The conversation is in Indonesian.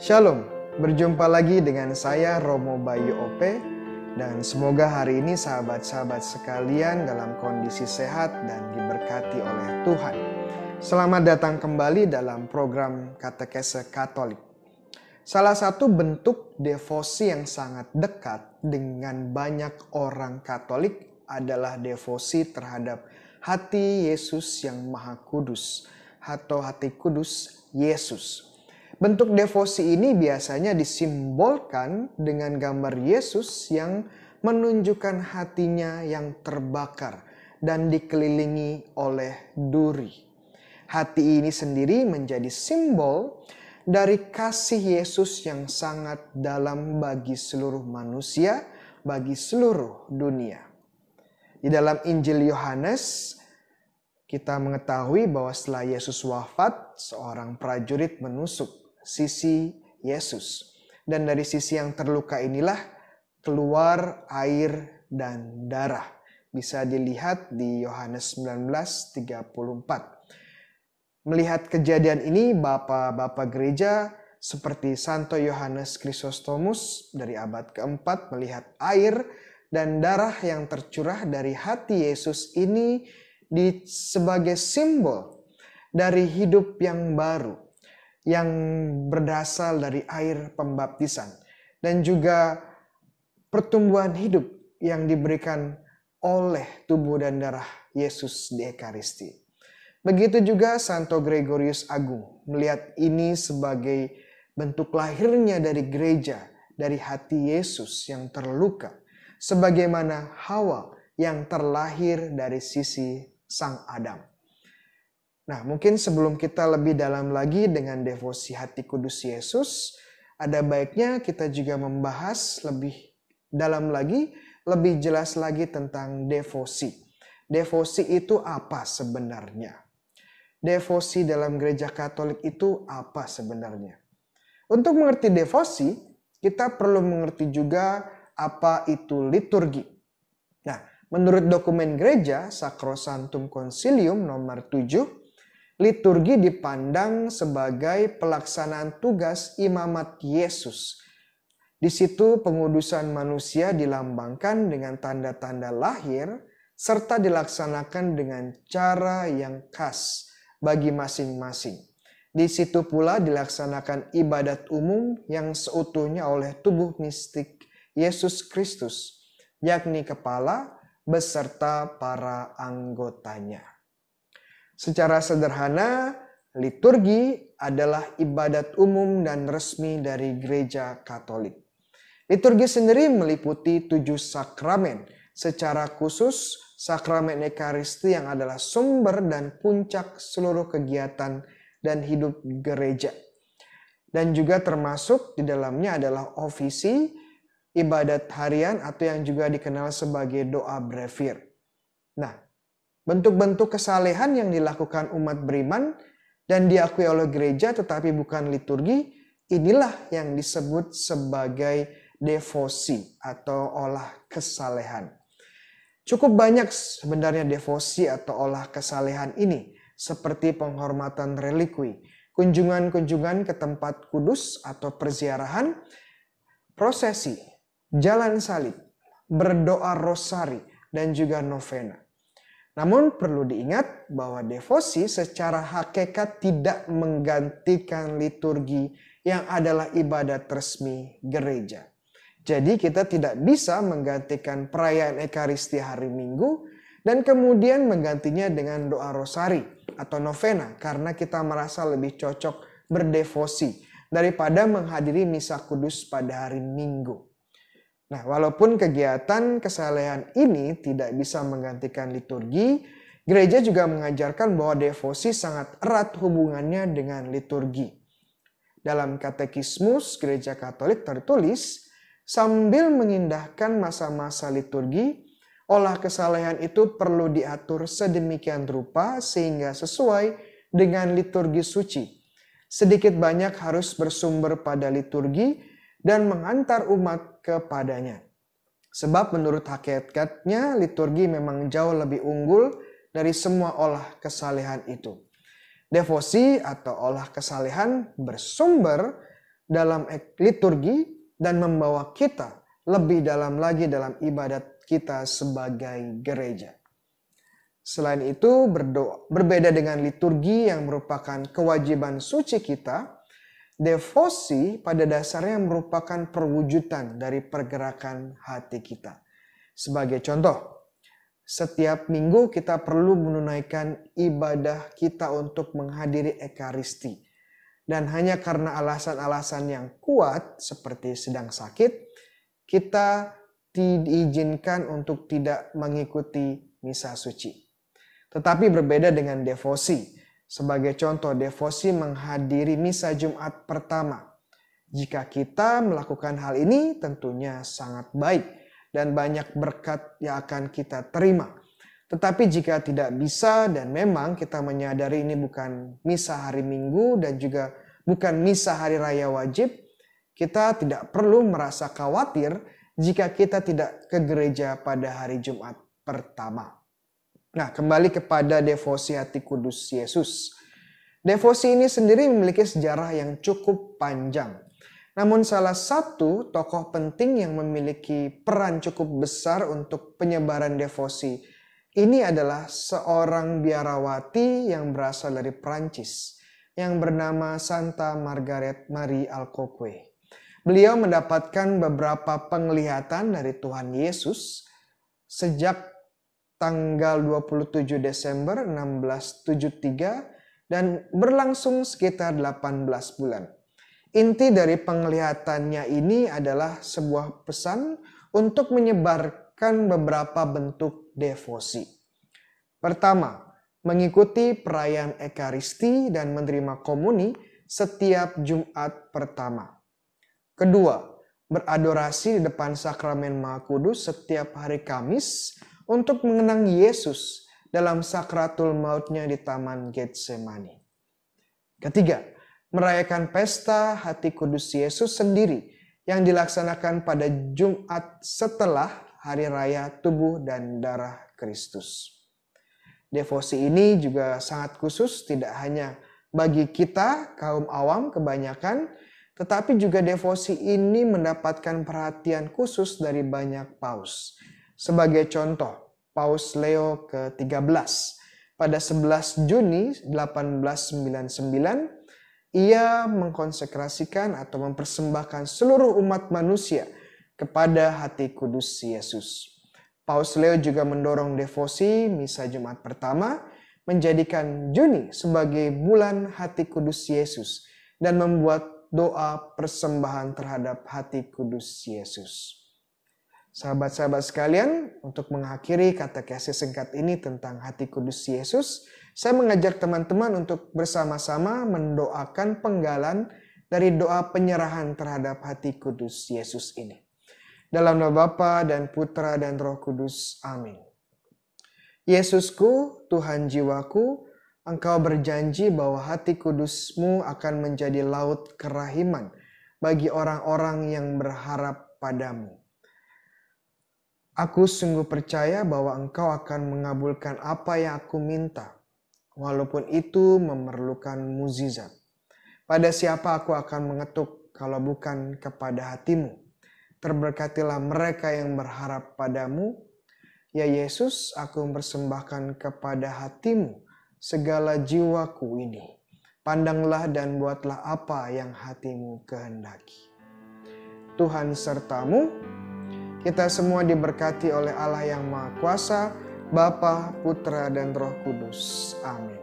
Shalom, berjumpa lagi dengan saya Romo Bayu OP dan semoga hari ini sahabat-sahabat sekalian dalam kondisi sehat dan diberkati oleh Tuhan. Selamat datang kembali dalam program Katekese Katolik. Salah satu bentuk devosi yang sangat dekat dengan banyak orang Katolik adalah devosi terhadap hati Yesus yang Maha Kudus atau hati kudus Yesus Bentuk devosi ini biasanya disimbolkan dengan gambar Yesus yang menunjukkan hatinya yang terbakar dan dikelilingi oleh duri. Hati ini sendiri menjadi simbol dari kasih Yesus yang sangat dalam bagi seluruh manusia, bagi seluruh dunia. Di dalam Injil Yohanes, kita mengetahui bahwa setelah Yesus wafat, seorang prajurit menusuk sisi Yesus. Dan dari sisi yang terluka inilah keluar air dan darah. Bisa dilihat di Yohanes 19:34. Melihat kejadian ini, bapak-bapak gereja seperti Santo Yohanes Krisostomus dari abad keempat melihat air dan darah yang tercurah dari hati Yesus ini di, sebagai simbol dari hidup yang baru, yang berdasar dari air pembaptisan dan juga pertumbuhan hidup yang diberikan oleh tubuh dan darah Yesus di Ekaristi. Begitu juga Santo Gregorius Agung melihat ini sebagai bentuk lahirnya dari gereja, dari hati Yesus yang terluka, sebagaimana Hawa yang terlahir dari sisi Sang Adam. Nah, mungkin sebelum kita lebih dalam lagi dengan devosi hati kudus Yesus, ada baiknya kita juga membahas lebih dalam lagi, lebih jelas lagi tentang devosi. Devosi itu apa sebenarnya? Devosi dalam gereja Katolik itu apa sebenarnya? Untuk mengerti devosi, kita perlu mengerti juga apa itu liturgi. Nah, menurut dokumen gereja sacrosanctum Concilium nomor 7 liturgi dipandang sebagai pelaksanaan tugas imamat Yesus. Di situ pengudusan manusia dilambangkan dengan tanda-tanda lahir serta dilaksanakan dengan cara yang khas bagi masing-masing. Di situ pula dilaksanakan ibadat umum yang seutuhnya oleh tubuh mistik Yesus Kristus, yakni kepala beserta para anggotanya. Secara sederhana, liturgi adalah ibadat umum dan resmi dari gereja Katolik. Liturgi sendiri meliputi tujuh sakramen, secara khusus sakramen Ekaristi yang adalah sumber dan puncak seluruh kegiatan dan hidup gereja. Dan juga termasuk di dalamnya adalah ofisi, ibadat harian atau yang juga dikenal sebagai doa brevir. Nah, bentuk-bentuk kesalehan yang dilakukan umat beriman dan diakui oleh gereja tetapi bukan liturgi, inilah yang disebut sebagai devosi atau olah kesalehan. Cukup banyak sebenarnya devosi atau olah kesalehan ini, seperti penghormatan relikwi, kunjungan-kunjungan ke tempat kudus atau perziarahan, prosesi, jalan salib, berdoa rosari, dan juga novena. Namun perlu diingat bahwa devosi secara hakikat tidak menggantikan liturgi yang adalah ibadat resmi gereja. Jadi kita tidak bisa menggantikan perayaan Ekaristi hari Minggu dan kemudian menggantinya dengan doa rosari atau novena karena kita merasa lebih cocok berdevosi daripada menghadiri misa kudus pada hari Minggu. Nah, walaupun kegiatan kesalehan ini tidak bisa menggantikan liturgi, gereja juga mengajarkan bahwa devosi sangat erat hubungannya dengan liturgi. Dalam katekismus gereja Katolik tertulis, sambil mengindahkan masa-masa liturgi, olah kesalehan itu perlu diatur sedemikian rupa sehingga sesuai dengan liturgi suci. Sedikit banyak harus bersumber pada liturgi dan mengantar umat kepadanya. Sebab menurut hakikatnya liturgi memang jauh lebih unggul dari semua olah kesalehan itu. Devosi atau olah kesalehan bersumber dalam liturgi dan membawa kita lebih dalam lagi dalam ibadat kita sebagai gereja. Selain itu, berdoa berbeda dengan liturgi yang merupakan kewajiban suci kita, Devosi pada dasarnya merupakan perwujudan dari pergerakan hati kita. Sebagai contoh, setiap minggu kita perlu menunaikan ibadah kita untuk menghadiri Ekaristi. Dan hanya karena alasan-alasan yang kuat seperti sedang sakit, kita diizinkan untuk tidak mengikuti misa suci. Tetapi berbeda dengan devosi sebagai contoh, devosi menghadiri misa Jumat pertama. Jika kita melakukan hal ini, tentunya sangat baik dan banyak berkat yang akan kita terima. Tetapi jika tidak bisa dan memang kita menyadari ini bukan misa hari Minggu dan juga bukan misa hari raya wajib, kita tidak perlu merasa khawatir jika kita tidak ke gereja pada hari Jumat pertama. Nah, kembali kepada devosi hati kudus Yesus. Devosi ini sendiri memiliki sejarah yang cukup panjang. Namun salah satu tokoh penting yang memiliki peran cukup besar untuk penyebaran devosi ini adalah seorang biarawati yang berasal dari Prancis yang bernama Santa Margaret Marie Alcoque. Beliau mendapatkan beberapa penglihatan dari Tuhan Yesus sejak tanggal 27 Desember 1673 dan berlangsung sekitar 18 bulan. Inti dari penglihatannya ini adalah sebuah pesan untuk menyebarkan beberapa bentuk devosi. Pertama, mengikuti perayaan Ekaristi dan menerima komuni setiap Jumat pertama. Kedua, beradorasi di depan Sakramen Maha Kudus setiap hari Kamis untuk mengenang Yesus dalam sakratul mautnya di Taman Getsemani. Ketiga, merayakan pesta hati kudus Yesus sendiri yang dilaksanakan pada Jumat setelah hari raya tubuh dan darah Kristus. Devosi ini juga sangat khusus tidak hanya bagi kita kaum awam kebanyakan, tetapi juga devosi ini mendapatkan perhatian khusus dari banyak paus sebagai contoh, Paus Leo ke-13 pada 11 Juni 1899 ia mengkonsekrasikan atau mempersembahkan seluruh umat manusia kepada hati kudus Yesus. Paus Leo juga mendorong devosi misa Jumat pertama menjadikan Juni sebagai bulan hati kudus Yesus dan membuat doa persembahan terhadap hati kudus Yesus. Sahabat-sahabat sekalian, untuk mengakhiri kata kasih singkat ini tentang hati kudus Yesus, saya mengajak teman-teman untuk bersama-sama mendoakan penggalan dari doa penyerahan terhadap hati kudus Yesus ini. Dalam nama Bapa dan Putra dan Roh Kudus. Amin. Yesusku, Tuhan jiwaku, Engkau berjanji bahwa hati kudusmu akan menjadi laut kerahiman bagi orang-orang yang berharap padamu. Aku sungguh percaya bahwa engkau akan mengabulkan apa yang aku minta, walaupun itu memerlukan muzizat. Pada siapa aku akan mengetuk kalau bukan kepada hatimu. Terberkatilah mereka yang berharap padamu. Ya Yesus, aku mempersembahkan kepada hatimu segala jiwaku ini. Pandanglah dan buatlah apa yang hatimu kehendaki. Tuhan sertamu kita semua diberkati oleh Allah yang Maha Kuasa, Bapa, Putra, dan Roh Kudus. Amin.